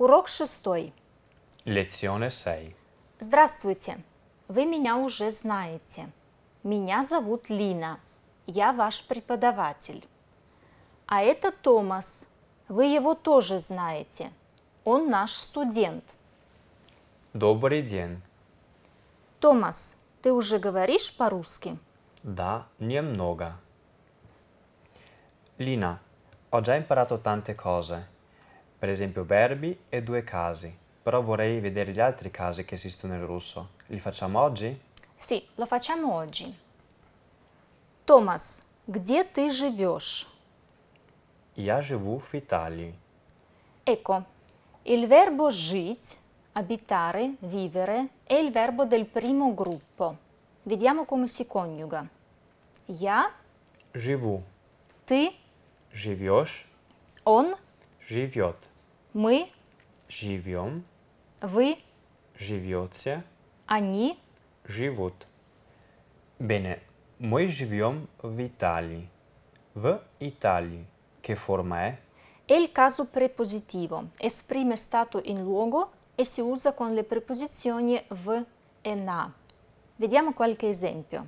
Урок шестой. Лекционе 6. Здравствуйте. Вы меня уже знаете. Меня зовут Лина. Я ваш преподаватель. А это Томас. Вы его тоже знаете. Он наш студент. Добрый день. Томас, ты уже говоришь по-русски? Да, немного. Лина, ho già imparato tante cose. per esempio verbi e due casi, però vorrei vedere gli altri casi che esistono in russo. Li facciamo oggi? Sì, lo facciamo oggi. Thomas, где ты живешь? Я живу в Italia. Ecco, il verbo жить, abitare, vivere, è il verbo del primo gruppo. Vediamo come si coniuga. Я живу. Ты живешь. Он живет. Мы живем. Вы живете. Они живут. Bene, мы живем в Италии. В Италии. Che forma è? È il caso prepositivo. Esprime stato in luogo e si usa con le preposizioni v e na. Vediamo qualche esempio.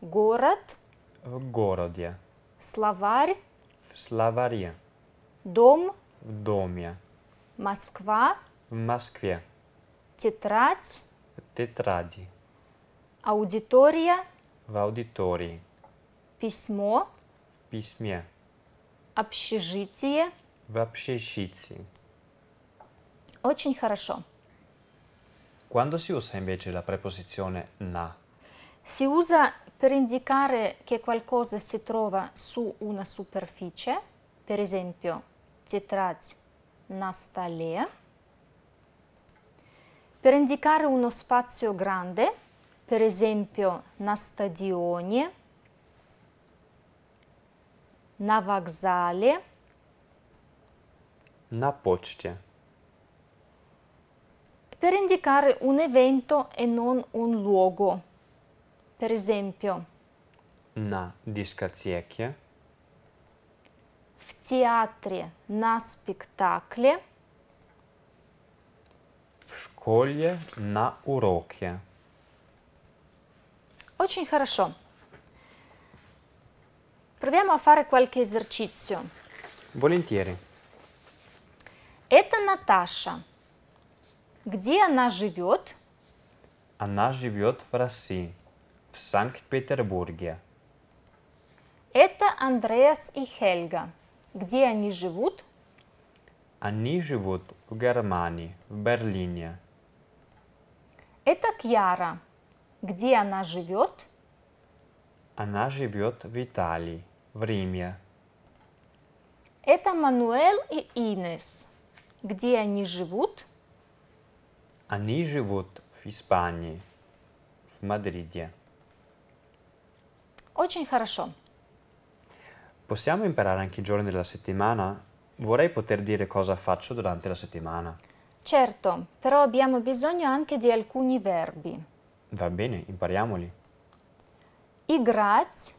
Город. В городе. Словарь. В словаре. Дом в доме. Москва. В Москве. Тетрадь. В тетради. Аудитория. В аудитории. Письмо. В письме. Общежитие. В общежитии. Очень хорошо. Quando si usa invece la preposizione na? Si usa per indicare che qualcosa si trova su una superficie, per esempio тетрадь на столе. Per indicare uno spazio grande, per esempio на стадионе, на вокзале, на почте. Per indicare un evento e non un luogo, per esempio на дискотеке, театре, на спектакле. В школе, на уроке. Очень хорошо. Proviamo a fare qualche esercizio. Volentieri. Это Наташа. Где она живет? Она живет в России, в Санкт-Петербурге. Это Андреас и Хельга. Где они живут? Они живут в Германии, в Берлине. Это Кьяра. Где она живет? Она живет в Италии, в Риме. Это Мануэль и Инес. Где они живут? Они живут в Испании, в Мадриде. Очень хорошо. Possiamo imparare anche i giorni della settimana? Vorrei poter dire cosa faccio durante la settimana. Certo, però abbiamo bisogno anche di alcuni verbi. Va bene, impariamoli. Играть.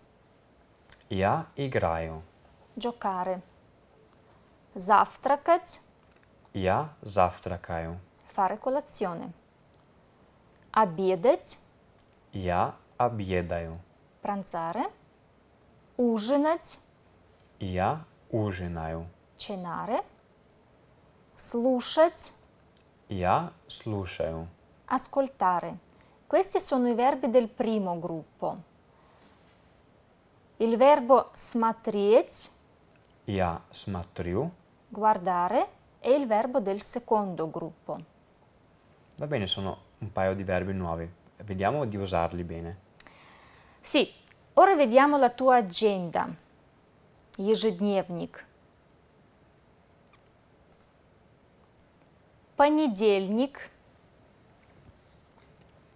Я играю. Giocare. Завтракать. Я zaftrakaju. Fare colazione. Обедать. Я обедаю. Pranzare. Ужинать. Я ужинаю. Cenare. Слушать. Я слушаю. Ascoltare. Questi sono i verbi del primo gruppo. Il verbo smatriec. Я смотрю. Guardare E il verbo del secondo gruppo. Va bene, sono un paio di verbi nuovi. Vediamo di usarli bene. Sì, ora vediamo la tua agenda. ежедневник. Понедельник.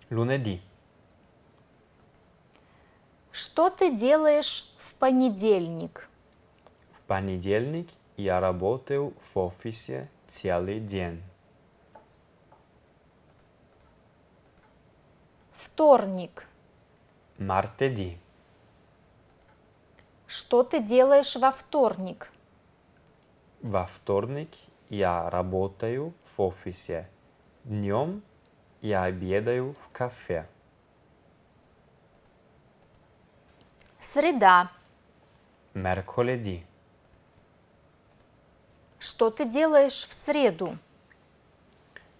Lunedì. Что ты делаешь в понедельник? В понедельник я работаю в офисе целый день. Вторник. Мартеди. Что ты делаешь во вторник? Во вторник я работаю в офисе. Днем я обедаю в кафе. Среда. Мерколеди. Что ты делаешь в среду?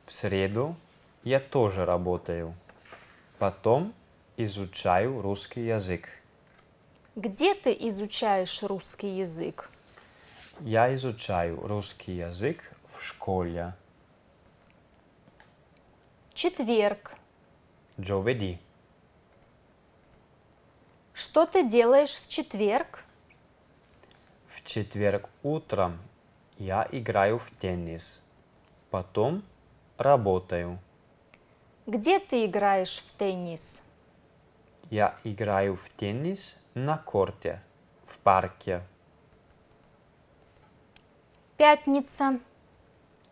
В среду я тоже работаю. Потом изучаю русский язык. Где ты изучаешь русский язык? Я изучаю русский язык в школе. Четверг. Джоведи. Что ты делаешь в четверг? В четверг утром я играю в теннис. Потом работаю. Где ты играешь в теннис? Я играю в теннис на корте в парке. Пятница.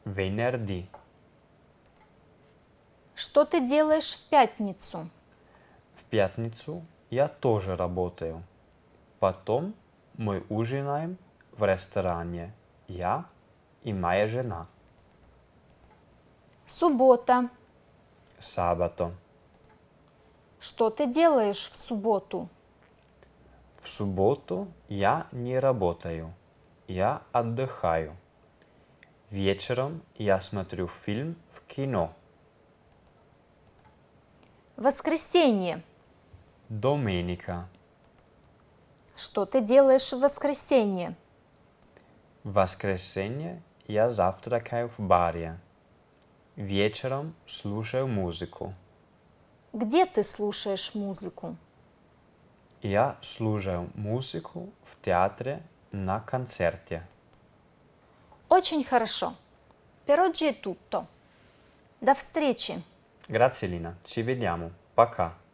Венерди. Что ты делаешь в пятницу? В пятницу я тоже работаю. Потом мы ужинаем в ресторане. Я и моя жена. Суббота. Сабато. Что ты делаешь в субботу? В субботу я не работаю, я отдыхаю. Вечером я смотрю фильм в кино. Воскресенье. Доменика. Что ты делаешь в воскресенье? В воскресенье я завтракаю в баре. Вечером слушаю музыку. Где ты слушаешь музыку? Я слушаю музыку в театре на концерте. Очень хорошо. Пероджи tutto. До встречи. Grazie Lina, ci vediamo. Пока.